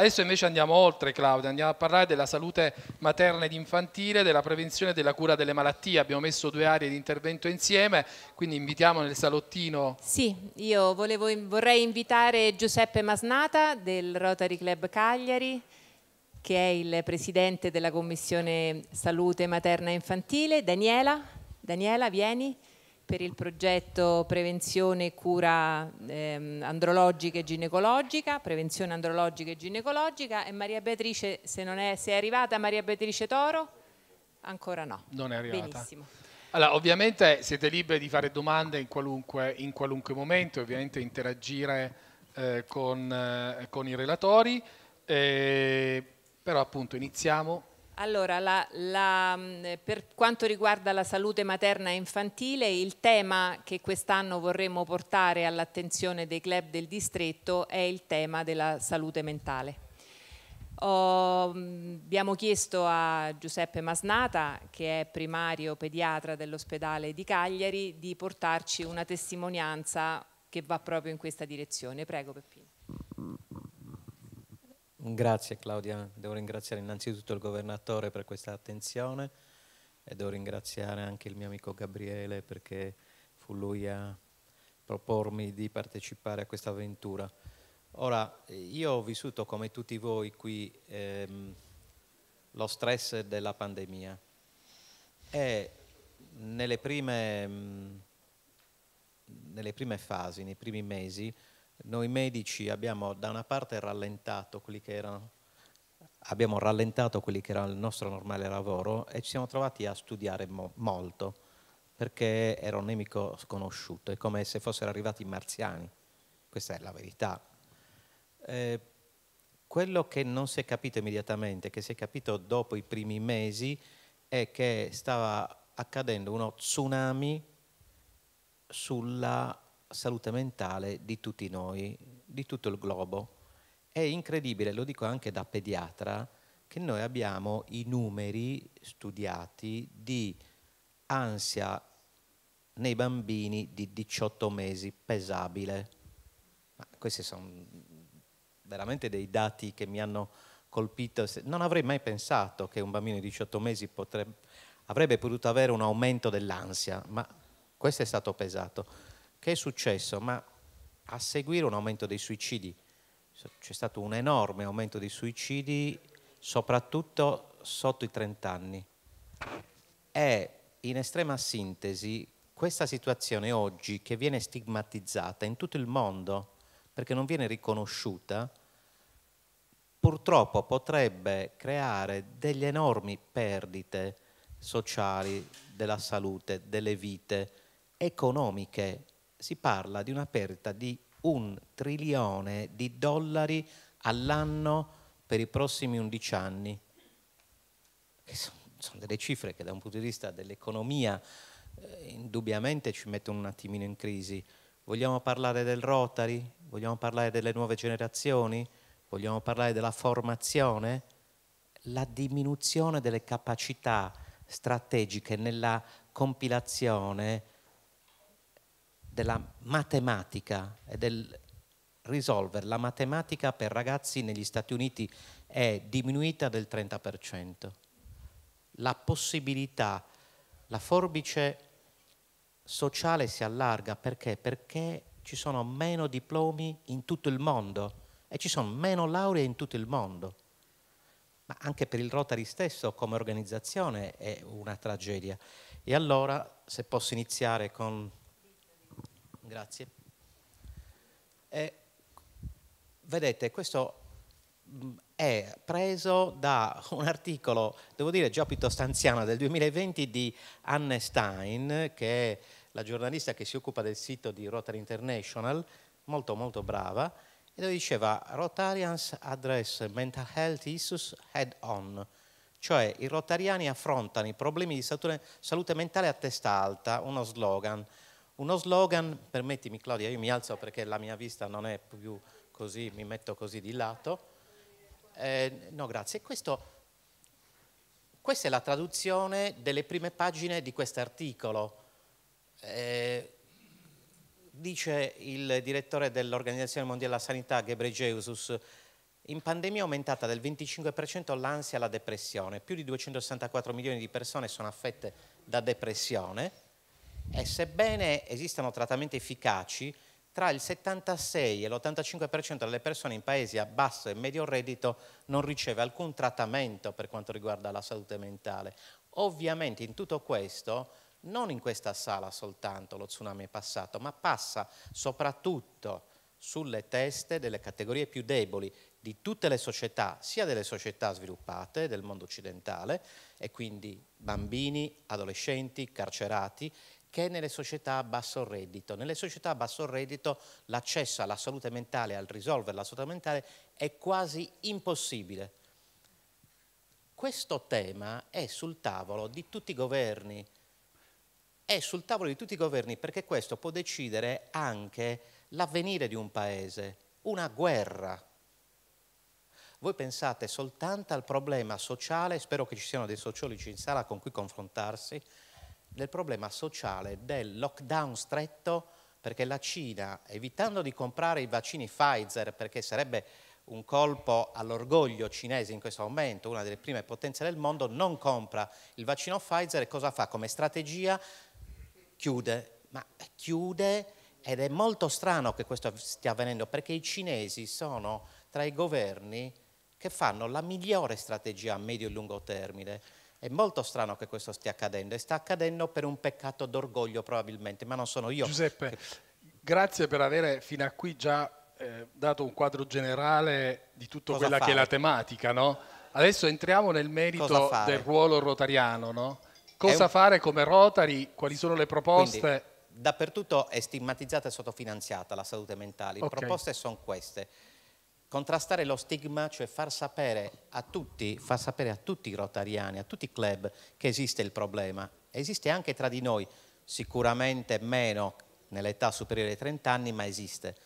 Adesso invece andiamo oltre Claudia, andiamo a parlare della salute materna ed infantile, della prevenzione e della cura delle malattie. Abbiamo messo due aree di intervento insieme, quindi invitiamo nel salottino. Sì, io volevo, vorrei invitare Giuseppe Masnata del Rotary Club Cagliari che è il presidente della Commissione Salute Materna e Infantile. Daniela, Daniela vieni per il progetto Prevenzione e Cura ehm, Andrologica e Ginecologica, Prevenzione Andrologica e Ginecologica e Maria Beatrice, se, non è, se è arrivata Maria Beatrice Toro? Ancora no. Non è arrivata. Benissimo. Allora, ovviamente siete liberi di fare domande in qualunque, in qualunque momento, ovviamente interagire eh, con, eh, con, i relatori, eh, però appunto iniziamo allora, la, la, mm, per quanto riguarda la salute materna e infantile, il tema che quest'anno vorremmo portare all'attenzione dei club del distretto è il tema della salute mentale. Oh, abbiamo chiesto a Giuseppe Masnata, che è primario pediatra dell'ospedale di Cagliari, di portarci una testimonianza che va proprio in questa direzione. Prego Peppino. Grazie Claudia, devo ringraziare innanzitutto il governatore per questa attenzione e devo ringraziare anche il mio amico Gabriele perché fu lui a propormi di partecipare a questa avventura. Ora, io ho vissuto come tutti voi qui ehm, lo stress della pandemia e nelle prime, mh, mm, nelle prime fasi, nei primi mesi, noi medici abbiamo da una parte rallentato quelli che erano abbiamo rallentato quelli che erano il nostro normale lavoro e ci siamo trovati a studiare mo molto perché era un nemico sconosciuto, è come se fossero arrivati i marziani, questa è la verità. Eh, quello che non si è capito immediatamente, che si è capito dopo i primi mesi, è che stava accadendo uno tsunami sulla salute mentale di tutti noi, di tutto il globo. È incredibile, lo dico anche da pediatra, che noi abbiamo i numeri studiati di ansia nei bambini di 18 mesi pesabile. Ma questi sono veramente dei dati che mi hanno colpito. Non avrei mai pensato che un bambino di 18 mesi potrebbe, avrebbe potuto avere un aumento dell'ansia, ma questo è stato pesato. Che è successo? Ma a seguire un aumento dei suicidi. C'è stato un enorme aumento dei suicidi, soprattutto sotto i 30 anni. E in estrema sintesi questa situazione oggi che viene stigmatizzata in tutto il mondo perché non viene riconosciuta, purtroppo potrebbe creare delle enormi perdite sociali, della salute, delle vite, economiche si parla di una perdita di un trilione di dollari all'anno per i prossimi 11 anni. Sono, sono delle cifre che da un punto di vista dell'economia eh, indubbiamente ci mettono un attimino in crisi. Vogliamo parlare del Rotary? Vogliamo parlare delle nuove generazioni? Vogliamo parlare della formazione? La diminuzione delle capacità strategiche nella compilazione della matematica e del risolvere. La matematica per ragazzi negli Stati Uniti è diminuita del 30%. La possibilità, la forbice sociale si allarga perché? Perché ci sono meno diplomi in tutto il mondo e ci sono meno lauree in tutto il mondo. Ma anche per il Rotary stesso come organizzazione è una tragedia. E allora, se posso iniziare con Grazie. Eh, vedete, questo mm, è preso da un articolo, devo dire già piuttosto anziano, del 2020 di Anne Stein, che è la giornalista che si occupa del sito di Rotary International, molto molto brava, e dove diceva Rotarians address mental health issues head on, cioè i rotariani affrontano i problemi di salute mentale a testa alta, uno slogan uno slogan, permettimi Claudia, io mi alzo perché la mia vista non è più così, mi metto così di lato. Eh, no, grazie. Questo, questa è la traduzione delle prime pagine di quest'articolo. Eh, dice il direttore dell'Organizzazione Mondiale della Sanità, Gebregesus, in pandemia è aumentata del 25% l'ansia e la depressione. Più di 264 milioni di persone sono affette da depressione e sebbene esistano trattamenti efficaci, tra il 76 e l'85% delle persone in paesi a basso e medio reddito non riceve alcun trattamento per quanto riguarda la salute mentale. Ovviamente in tutto questo, non in questa sala soltanto lo tsunami è passato, ma passa soprattutto sulle teste delle categorie più deboli di tutte le società, sia delle società sviluppate del mondo occidentale, e quindi bambini, adolescenti, carcerati, che nelle società a basso reddito. Nelle società a basso reddito l'accesso alla salute mentale, al risolvere la salute mentale è quasi impossibile. Questo tema è sul tavolo di tutti i governi, è sul tavolo di tutti i governi perché questo può decidere anche l'avvenire di un paese, una guerra. Voi pensate soltanto al problema sociale, spero che ci siano dei sociologi in sala con cui confrontarsi, del problema sociale del lockdown stretto perché la Cina, evitando di comprare i vaccini Pfizer perché sarebbe un colpo all'orgoglio cinese in questo momento, una delle prime potenze del mondo, non compra il vaccino Pfizer e cosa fa come strategia? Chiude, ma chiude ed è molto strano che questo stia avvenendo perché i cinesi sono tra i governi che fanno la migliore strategia a medio e lungo termine è molto strano che questo stia accadendo e sta accadendo per un peccato d'orgoglio probabilmente, ma non sono io. Giuseppe, che... grazie per avere fino a qui già eh, dato un quadro generale di tutta quella fare? che è la tematica, no? Adesso entriamo nel merito del ruolo rotariano, no? Cosa un... fare come Rotary? Quali sono le proposte? Quindi, dappertutto è stigmatizzata e sottofinanziata la salute mentale. Le okay. proposte sono queste contrastare lo stigma, cioè far sapere a tutti, far sapere a tutti i rotariani, a tutti i club che esiste il problema. Esiste anche tra di noi, sicuramente meno nell'età superiore ai 30 anni, ma esiste.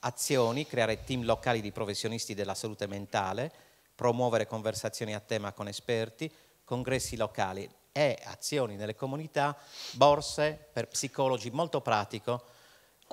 Azioni, creare team locali di professionisti della salute mentale, promuovere conversazioni a tema con esperti, congressi locali e azioni nelle comunità, borse per psicologi, molto pratico,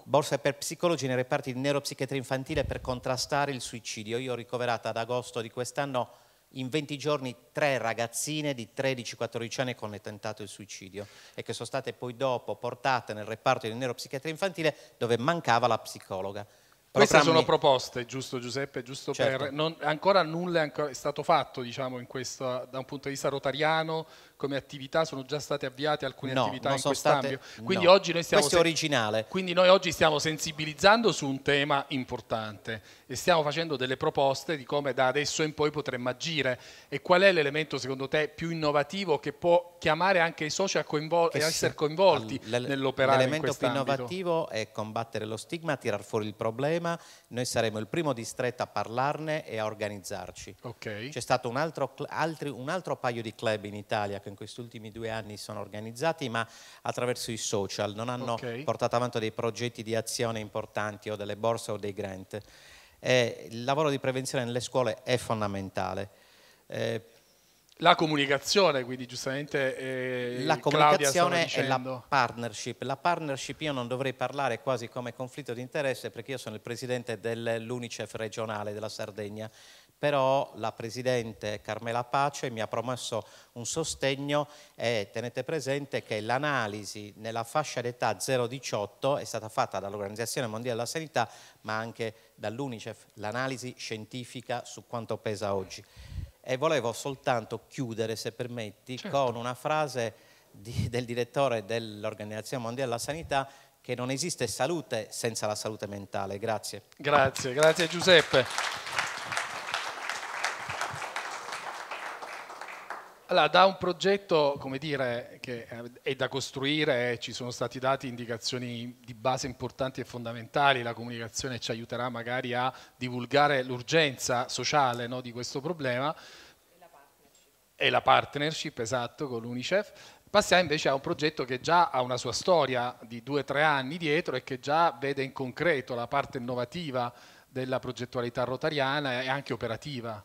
borse per psicologi nei reparti di neuropsichiatria infantile per contrastare il suicidio. Io ho ricoverato ad agosto di quest'anno in 20 giorni tre ragazzine di 13-14 anni che hanno tentato il suicidio e che sono state poi dopo portate nel reparto di neuropsichiatria infantile dove mancava la psicologa. Programmi... Queste sono proposte, giusto Giuseppe, giusto certo. per... Non, ancora nulla è, stato fatto diciamo, questa, da un punto di vista rotariano come attività sono già state avviate alcune no, attività in questo ambito. Quindi no. oggi noi stiamo questo è originale. Quindi noi oggi stiamo sensibilizzando su un tema importante e stiamo facendo delle proposte di come da adesso in poi potremmo agire e qual è l'elemento secondo te più innovativo che può chiamare anche i soci a, coinvol- a essere coinvolti nell'operare L'elemento più innovativo è combattere lo stigma, tirar fuori il problema, noi saremo il primo distretto a parlarne e a organizzarci. Okay. C'è stato un altro, altri, un altro paio di club in Italia che in questi ultimi due anni sono organizzati, ma attraverso i social, non hanno okay. portato avanti dei progetti di azione importanti o delle borse o dei grant. Eh, il lavoro di prevenzione nelle scuole è fondamentale. Eh, la comunicazione, quindi giustamente eh, la comunicazione e la partnership. La partnership io non dovrei parlare quasi come conflitto di interesse perché io sono il presidente dell'UNICEF regionale della Sardegna però la Presidente Carmela Pace mi ha promesso un sostegno e tenete presente che l'analisi nella fascia d'età 0-18 è stata fatta dall'Organizzazione Mondiale della Sanità ma anche dall'Unicef, l'analisi scientifica su quanto pesa oggi. E volevo soltanto chiudere, se permetti, certo. con una frase di, del direttore dell'Organizzazione Mondiale della Sanità che non esiste salute senza la salute mentale. Grazie. Grazie, grazie Giuseppe. Allora, da un progetto, come dire, che è da costruire, ci sono stati dati indicazioni di base importanti e fondamentali, la comunicazione ci aiuterà magari a divulgare l'urgenza sociale no, di questo problema. E la partnership. E la partnership, esatto, con l'UNICEF. Passiamo invece a un progetto che già ha una sua storia di due o tre anni dietro e che già vede in concreto la parte innovativa della progettualità rotariana e anche operativa.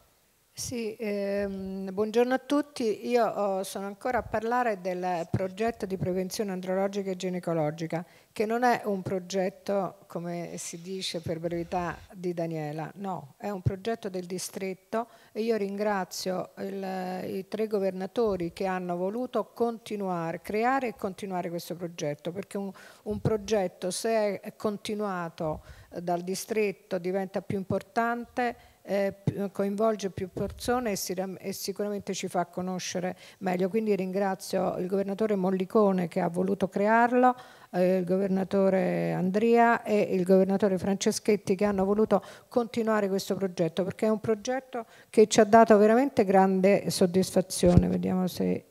Sì, ehm, buongiorno a tutti. Io oh, sono ancora a parlare del progetto di prevenzione andrologica e ginecologica, che non è un progetto, come si dice per brevità, di Daniela, no, è un progetto del distretto e io ringrazio il, i tre governatori che hanno voluto continuare, creare e continuare questo progetto, perché un, un progetto se è continuato eh, dal distretto diventa più importante eh, coinvolge più persone e, sicuramente ci fa conoscere meglio. Quindi ringrazio il governatore Mollicone che ha voluto crearlo, eh, il governatore Andria e il governatore Franceschetti che hanno voluto continuare questo progetto perché è un progetto che ci ha dato veramente grande soddisfazione. Vediamo se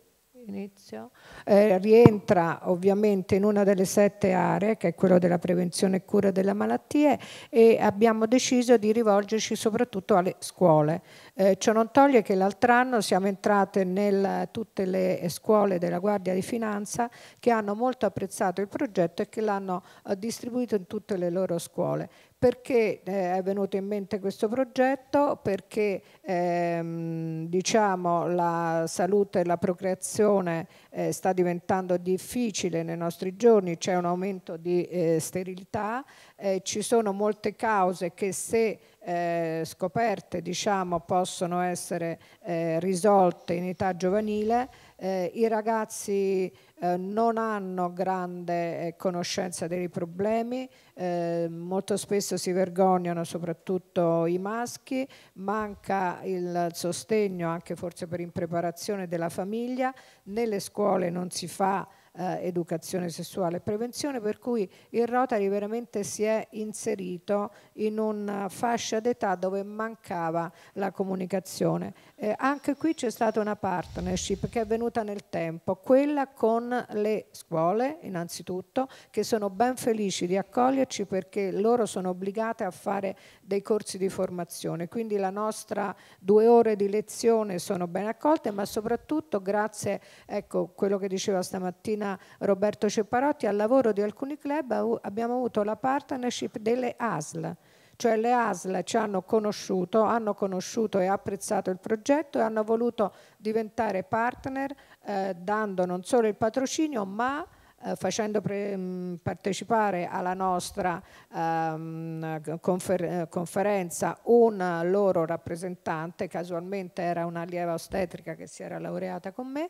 inizio. Eh, rientra ovviamente in una delle sette aree, che è quella della prevenzione e cura delle malattie, e abbiamo deciso di rivolgerci soprattutto alle scuole. Eh, ciò non toglie che l'altro anno siamo entrate in tutte le scuole della Guardia di Finanza che hanno molto apprezzato il progetto e che l'hanno eh, distribuito in tutte le loro scuole. Perché eh, è venuto in mente questo progetto? Perché ehm, diciamo, la salute e la procreazione eh, sta diventando difficile nei nostri giorni, c'è un aumento di eh, sterilità, eh, ci sono molte cause che se eh, scoperte diciamo, possono essere eh, risolte in età giovanile eh, i ragazzi eh, non hanno grande eh, conoscenza dei problemi, eh, molto spesso si vergognano soprattutto i maschi, manca il sostegno anche forse per impreparazione della famiglia, nelle scuole non si fa eh, educazione sessuale e prevenzione, per cui il Rotary veramente si è inserito in una eh, fascia d'età dove mancava la comunicazione. Eh, anche qui c'è stata una partnership che è venuta nel tempo, quella con le scuole innanzitutto, che sono ben felici di accoglierci perché loro sono obbligate a fare dei corsi di formazione, quindi la nostra due ore di lezione sono ben accolte, ma soprattutto grazie, ecco quello che diceva stamattina Anna Roberto Cepparotti, al lavoro di alcuni club abbiamo avuto la partnership delle ASL, cioè le ASL ci hanno conosciuto, hanno conosciuto e apprezzato il progetto e hanno voluto diventare partner eh, dando non solo il patrocinio ma eh, facendo mm, partecipare alla nostra ehm, confer eh, conferenza un loro rappresentante, casualmente era un'allieva ostetrica che si era laureata con me,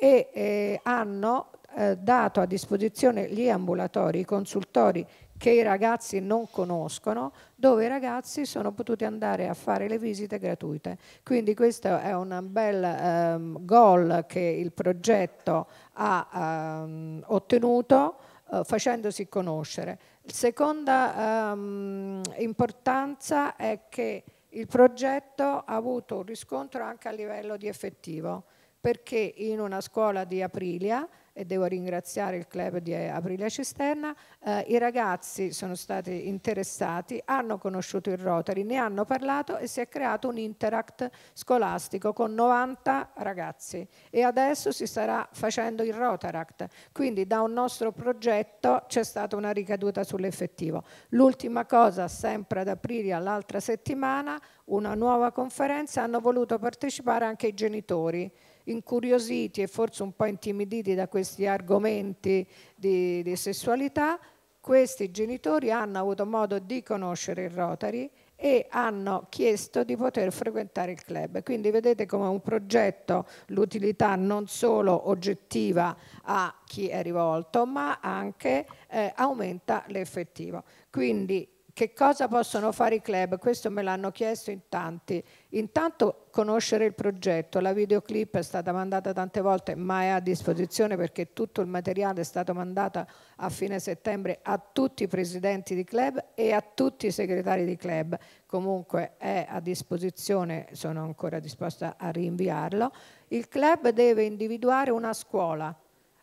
e eh, hanno eh, dato a disposizione gli ambulatori, i consultori che i ragazzi non conoscono, dove i ragazzi sono potuti andare a fare le visite gratuite. Quindi questo è un bel ehm, goal che il progetto ha ehm, ottenuto eh, facendosi conoscere. Seconda ehm, importanza è che il progetto ha avuto un riscontro anche a livello di effettivo perché in una scuola di Aprilia e devo ringraziare il club di Aprilia Cisterna, eh, i ragazzi sono stati interessati, hanno conosciuto il Rotary, ne hanno parlato e si è creato un interact scolastico con 90 ragazzi e adesso si starà facendo il Rotaract, quindi da un nostro progetto c'è stata una ricaduta sull'effettivo. L'ultima cosa, sempre ad Aprilia, l'altra settimana, una nuova conferenza, hanno voluto partecipare anche i genitori incuriositi e forse un po' intimiditi da questi argomenti di, di sessualità, questi genitori hanno avuto modo di conoscere il Rotary e hanno chiesto di poter frequentare il club. Quindi vedete come un progetto l'utilità non solo oggettiva a chi è rivolto, ma anche eh, aumenta l'effettivo. Quindi che cosa possono fare i club? Questo me l'hanno chiesto in tanti. Intanto conoscere il progetto, la videoclip è stata mandata tante volte, ma è a disposizione perché tutto il materiale è stato mandato a fine settembre a tutti i presidenti di club e a tutti i segretari di club. Comunque è a disposizione, sono ancora disposta a rinviarlo. Il club deve individuare una scuola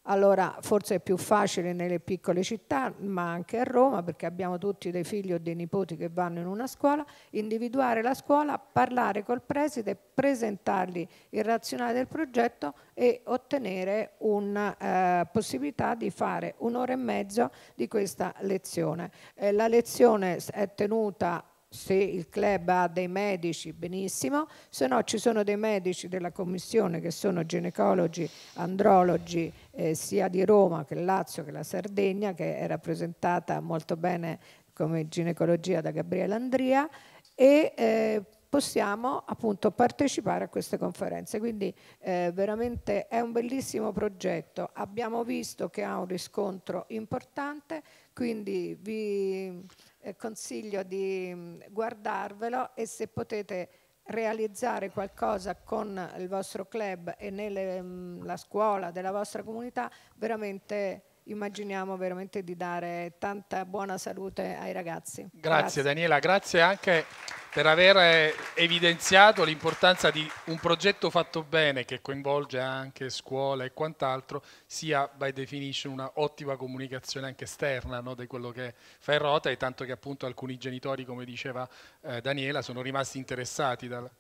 allora forse è più facile nelle piccole città, ma anche a Roma, perché abbiamo tutti dei figli o dei nipoti che vanno in una scuola, individuare la scuola, parlare col preside, presentargli il razionale del progetto e ottenere una eh, possibilità di fare un'ora e mezzo di questa lezione. Eh, la lezione è tenuta se il club ha dei medici benissimo, se no ci sono dei medici della commissione che sono ginecologi, andrologi eh, sia di Roma che Lazio che la Sardegna che è rappresentata molto bene come ginecologia da Gabriele Andria e eh, possiamo appunto partecipare a queste conferenze. Quindi eh, veramente è un bellissimo progetto, abbiamo visto che ha un riscontro importante, quindi vi eh, consiglio di mm, guardarvelo e se potete realizzare qualcosa con il vostro club e nella mm, scuola della vostra comunità, veramente immaginiamo veramente di dare tanta buona salute ai ragazzi. Grazie, grazie. Daniela, grazie anche per aver eh, evidenziato l'importanza di un progetto fatto bene che coinvolge anche scuola e quant'altro, sia by definition una ottima comunicazione anche esterna no, di quello che fa in rota e tanto che appunto alcuni genitori, come diceva eh, Daniela, sono rimasti interessati dal,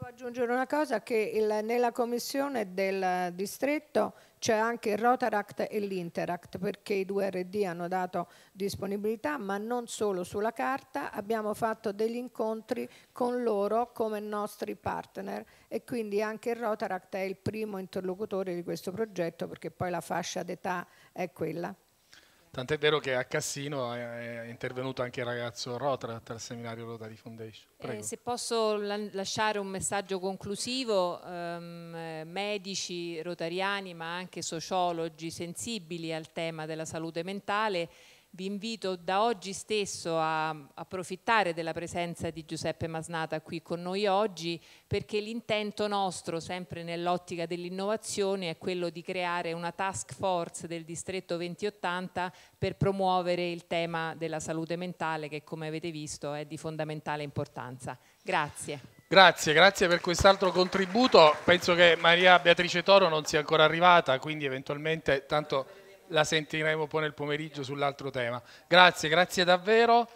volevo aggiungere una cosa che il, nella commissione del distretto c'è anche il Rotaract e l'Interact perché i due RD hanno dato disponibilità ma non solo sulla carta, abbiamo fatto degli incontri con loro come nostri partner e quindi anche il Rotaract è il primo interlocutore di questo progetto perché poi la fascia d'età è quella. Tant'è vero che a Cassino è intervenuto anche il ragazzo Rotra dal seminario Rotary Foundation. Eh, se posso lasciare un messaggio conclusivo, ehm, eh, medici rotariani ma anche sociologi sensibili al tema della salute mentale vi invito da oggi stesso a approfittare della presenza di Giuseppe Masnata qui con noi oggi perché l'intento nostro, sempre nell'ottica dell'innovazione, è quello di creare una task force del distretto 2080 per promuovere il tema della salute mentale che come avete visto è di fondamentale importanza. Grazie. Grazie, grazie per quest'altro contributo. Penso che Maria Beatrice Toro non sia ancora arrivata, quindi eventualmente tanto la sentiremo poi nel pomeriggio sull'altro tema. Grazie, grazie davvero.